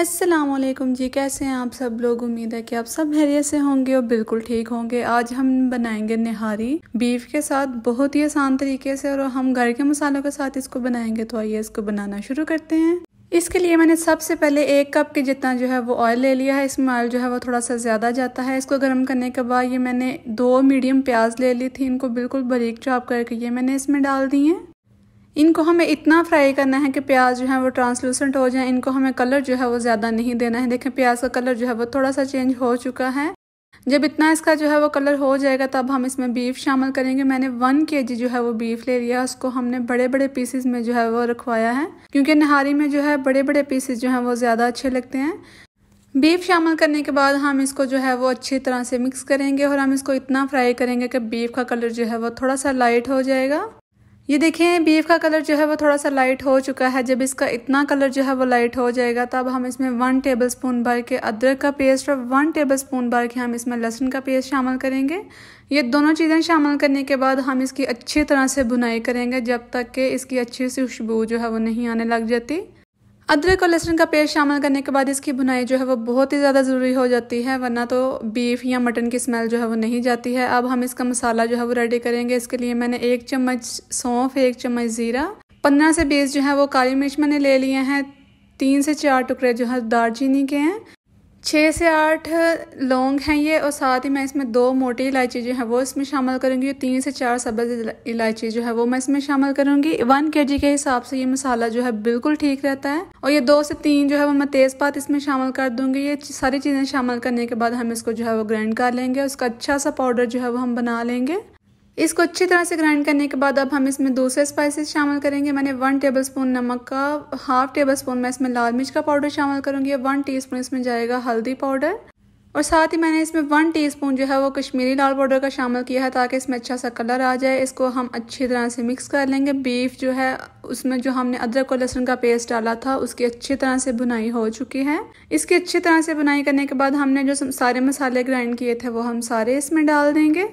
वालेकुम जी कैसे हैं आप सब लोग उम्मीद है कि आप सब हैरियत से होंगे और बिल्कुल ठीक होंगे आज हम बनाएंगे निहारी बीफ के साथ बहुत ही आसान तरीके से और हम घर के मसालों के साथ इसको बनाएंगे तो आइए इसको बनाना शुरू करते हैं इसके लिए मैंने सबसे पहले एक कप के जितना जो है वो ऑयल ले लिया है इसमें ऑयल जो है वो थोड़ा सा ज़्यादा जाता है इसको गर्म करने के बाद ये मैंने दो मीडियम प्याज ले ली थी इनको बिल्कुल बारीक चॉप करके ये मैंने इसमें डाल दी हैं इनको हमें इतना फ्राई करना है कि प्याज जो है वो ट्रांसलूसेंट हो जाए इनको हमें कलर जो है वो ज़्यादा नहीं देना है देखें प्याज का कलर जो है वो थोड़ा सा चेंज हो चुका है जब इतना इसका जो है वो कलर हो जाएगा तब हम इसमें बीफ शामिल करेंगे मैंने वन के जी जो है वो बीफ ले लिया उसको हमने बड़े बड़े पीसेस में जो है वो रखवाया है क्योंकि नहारी में जो है बड़े बड़े पीसेस जो है वो ज़्यादा अच्छे लगते हैं बीफ शामिल करने के बाद हम इसको जो है वो अच्छी तरह से मिक्स करेंगे और हम इसको इतना फ्राई करेंगे कि बीफ का कलर जो है वो थोड़ा सा लाइट हो जाएगा ये देखें बीफ का कलर जो है वो थोड़ा सा लाइट हो चुका है जब इसका इतना कलर जो है वो लाइट हो जाएगा तब हम इसमें वन टेबल स्पून भर के अदरक का पेस्ट और वन टेबल स्पून भर के हम इसमें लहसुन का पेस्ट शामिल करेंगे ये दोनों चीज़ें शामिल करने के बाद हम इसकी अच्छी तरह से बुनाई करेंगे जब तक कि इसकी अच्छी सी खुशबू जो है वो नहीं आने लग जाती अदरक और लहसुन का पेस्ट शामिल करने के बाद इसकी भुनाई जो है वो बहुत ही ज़्यादा ज़रूरी हो जाती है वरना तो बीफ या मटन की स्मेल जो है वो नहीं जाती है अब हम इसका मसाला जो है वो रेडी करेंगे इसके लिए मैंने एक चम्मच सौंफ एक चम्मच ज़ीरा पंद्रह से बीस जो है वो काली मिर्च मैंने ले लिए हैं तीन से चार टुकड़े जो है दालचीनी के हैं छः से आठ लौंग हैं ये और साथ ही मैं इसमें दो मोटी इलायची जो है वो इसमें शामिल करूँगी और तीन से चार सब्ज़ इलायची जो है वो मैं इसमें शामिल करूँगी वन के जी के हिसाब से ये मसाला जो है बिल्कुल ठीक रहता है और ये दो से तीन जो है वो मैं तेज़पात इसमें शामिल कर दूँगी ये सारी चीज़ें शामिल करने के बाद हम इसको जो है वो ग्राइंड कर लेंगे उसका अच्छा सा पाउडर जो है वो हम बना लेंगे इसको अच्छी तरह से ग्राइंड करने के बाद अब हम इसमें दूसरे स्पाइसेस शामिल करेंगे मैंने वन टेबलस्पून नमक का हाफ टेबल स्पून मैं इसमें लाल मिर्च का पाउडर शामिल करूंगी वन टीस्पून इसमें जाएगा हल्दी पाउडर और साथ ही मैंने इसमें वन टीस्पून जो है वो कश्मीरी लाल पाउडर का शामिल किया है ताकि इसमें अच्छा सा कलर आ जाए इसको हम अच्छी तरह से मिक्स कर लेंगे बीफ जो है उसमें जो हमने अदरक और लहसुन का पेस्ट डाला था उसकी अच्छी तरह से बुनाई हो चुकी है इसकी अच्छी तरह से बुनाई करने के बाद हमने जो सारे मसाले ग्राइंड किए थे वो हम सारे इसमें डाल देंगे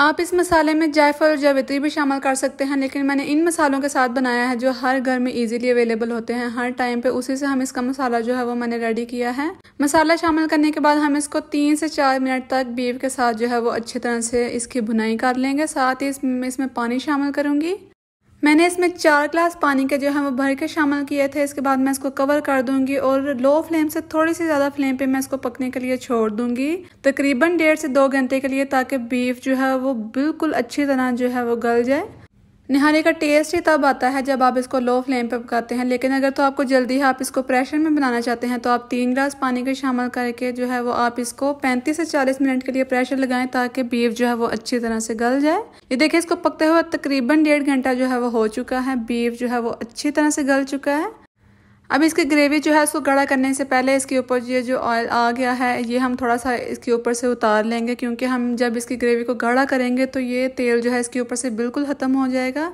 आप इस मसाले में जायफल और जावित्री भी शामिल कर सकते हैं लेकिन मैंने इन मसालों के साथ बनाया है जो हर घर में इजीली अवेलेबल होते हैं हर टाइम पे उसी से हम इसका मसाला जो है वो मैंने रेडी किया है मसाला शामिल करने के बाद हम इसको तीन से चार मिनट तक बीफ के साथ जो है वो अच्छी तरह से इसकी भुनाई कर लेंगे साथ ही इसमें इसमें पानी शामिल करूँगी मैंने इसमें चार ग्लास पानी का जो है वो भर के शामिल किए थे इसके बाद मैं इसको कवर कर दूंगी और लो फ्लेम से थोड़ी सी ज़्यादा फ्लेम पे मैं इसको पकने के लिए छोड़ दूंगी तकरीबन डेढ़ से दो घंटे के लिए ताकि बीफ जो है वो बिल्कुल अच्छी तरह जो है वो गल जाए निहारे का टेस्ट ही तब आता है जब आप इसको लो फ्लेम पर पकाते हैं लेकिन अगर तो आपको जल्दी है आप इसको प्रेशर में बनाना चाहते हैं तो आप तीन ग्लास पानी के शामिल करके जो है वो आप इसको 35 से 40 मिनट के लिए प्रेशर लगाएं ताकि बीफ जो है वो अच्छी तरह से गल जाए ये देखिए इसको पकते हुए तकरीबन डेढ़ घंटा जो है वो हो चुका है बीफ जो है वो अच्छी तरह से गल चुका है अब इसकी ग्रेवी जो है उसको गाढ़ा करने से पहले इसके ऊपर ये जो ऑयल आ गया है ये हम थोड़ा सा इसके ऊपर से उतार लेंगे क्योंकि हम जब इसकी ग्रेवी को गाढ़ा करेंगे तो ये तेल जो है इसके ऊपर से बिल्कुल ख़त्म हो जाएगा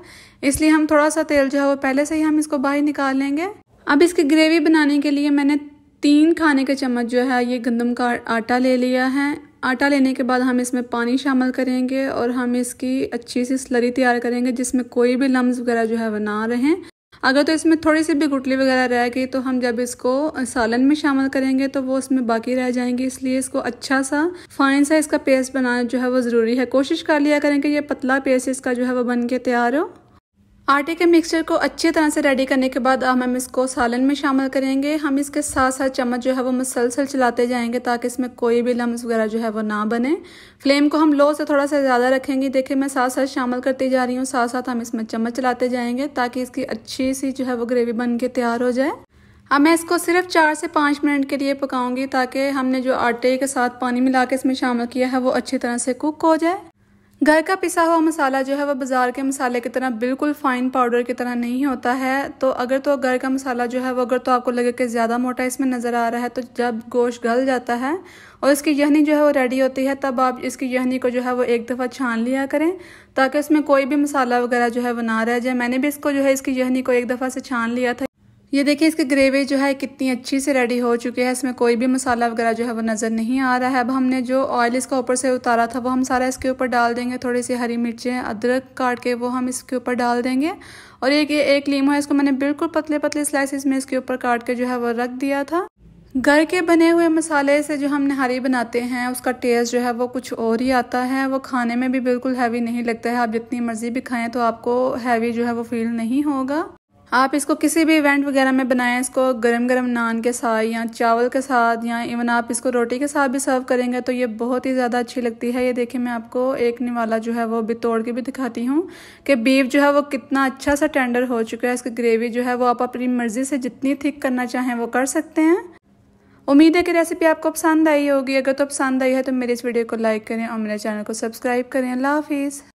इसलिए हम थोड़ा सा तेल जो है वो पहले से ही हम इसको बाहर निकाल लेंगे अब इसकी ग्रेवी बनाने के लिए मैंने तीन खाने के चम्मच जो है ये गंदम का आटा ले लिया है आटा लेने के बाद हम इसमें पानी शामिल करेंगे और हम इसकी अच्छी सी स्लरी तैयार करेंगे जिसमें कोई भी लम्ब वगैरह जो है वह ना रहें अगर तो इसमें थोड़ी सी भी गुटली वगैरह रह गई तो हम जब इसको सालन में शामिल करेंगे तो वो उसमें बाकी रह जाएंगे इसलिए इसको अच्छा सा फाइन सा इसका पेस्ट बनाना जो है वो ज़रूरी है कोशिश कर लिया करें कि ये पतला पेस्ट इसका जो है वो बन के तैयार हो आटे के मिक्सचर को अच्छी तरह से रेडी करने के बाद हम इसको सालन में शामिल करेंगे हम इसके साथ साथ चम्मच जो है वो मुसलसल चलाते जाएंगे ताकि इसमें कोई भी लम्स वगैरह जो है वो ना बने फ्लेम को हम लो से थोड़ा सा ज़्यादा रखेंगे देखिए मैं साथ साथ शामिल करती जा रही हूँ साथ साथ हम इसमें चम्मच चलाते जाएंगे ताकि इसकी अच्छी सी जो है वो ग्रेवी बन के तैयार हो जाए अब मैं इसको सिर्फ चार से पाँच मिनट के लिए पकाऊंगी ताकि हमने जो आटे के साथ पानी मिला के इसमें शामिल किया है वो अच्छी तरह से कुक हो जाए घर का पिसा हुआ मसाला जो है वह बाज़ार के मसाले की तरह बिल्कुल फ़ाइन पाउडर की तरह नहीं होता है तो अगर तो घर का मसाला जो है वो अगर तो आपको लगे कि ज़्यादा मोटा इसमें नज़र आ रहा है तो जब गोश्त गल जाता है और इसकी यहनी जो है वो रेडी होती है तब आप इसकी यहनी को जो है वो एक दफ़ा छान लिया करें ताकि उसमें कोई भी मसाला वगैरह जो है वो ना रह जाए मैंने भी इसको जो है इसकी यहनी को एक दफ़ा से छान लिया था ये देखिए इसकी ग्रेवी जो है कितनी अच्छी से रेडी हो चुकी है इसमें कोई भी मसाला वगैरह जो है वो नज़र नहीं आ रहा है अब हमने जो ऑयल इसका ऊपर से उतारा था वो हम सारा इसके ऊपर डाल देंगे थोड़ी सी हरी मिर्चें अदरक काट के वो हम इसके ऊपर डाल देंगे और एक एक लीम है इसको मैंने बिल्कुल पतले पतले स्लाइसिस में इसके ऊपर काट के जो है वो रख दिया था घर के बने हुए मसाले से जो हम नहारी बनाते हैं उसका टेस्ट जो है वो कुछ और ही आता है वो खाने में भी बिल्कुल हैवी नहीं लगता है आप जितनी मर्ज़ी भी खाएं तो आपको हैवी जो है वो फील नहीं होगा आप इसको किसी भी इवेंट वगैरह में बनाएं इसको गरम गरम नान के साथ या चावल के साथ या इवन आप इसको रोटी के साथ भी सर्व करेंगे तो ये बहुत ही ज़्यादा अच्छी लगती है ये देखिए मैं आपको एक निवाला जो है वो भी तोड़ के भी दिखाती हूँ कि बीफ जो है वो कितना अच्छा सा टेंडर हो चुका है इसकी ग्रेवी जो है वो आप अपनी मर्ज़ी से जितनी थिक करना चाहें वो कर सकते हैं उम्मीद है कि रेसिपी आपको पसंद आई होगी अगर तो पसंद आई है तो मेरे इस वीडियो को लाइक करें और मेरे चैनल को सब्सक्राइब करें अल्लाह हाफिज़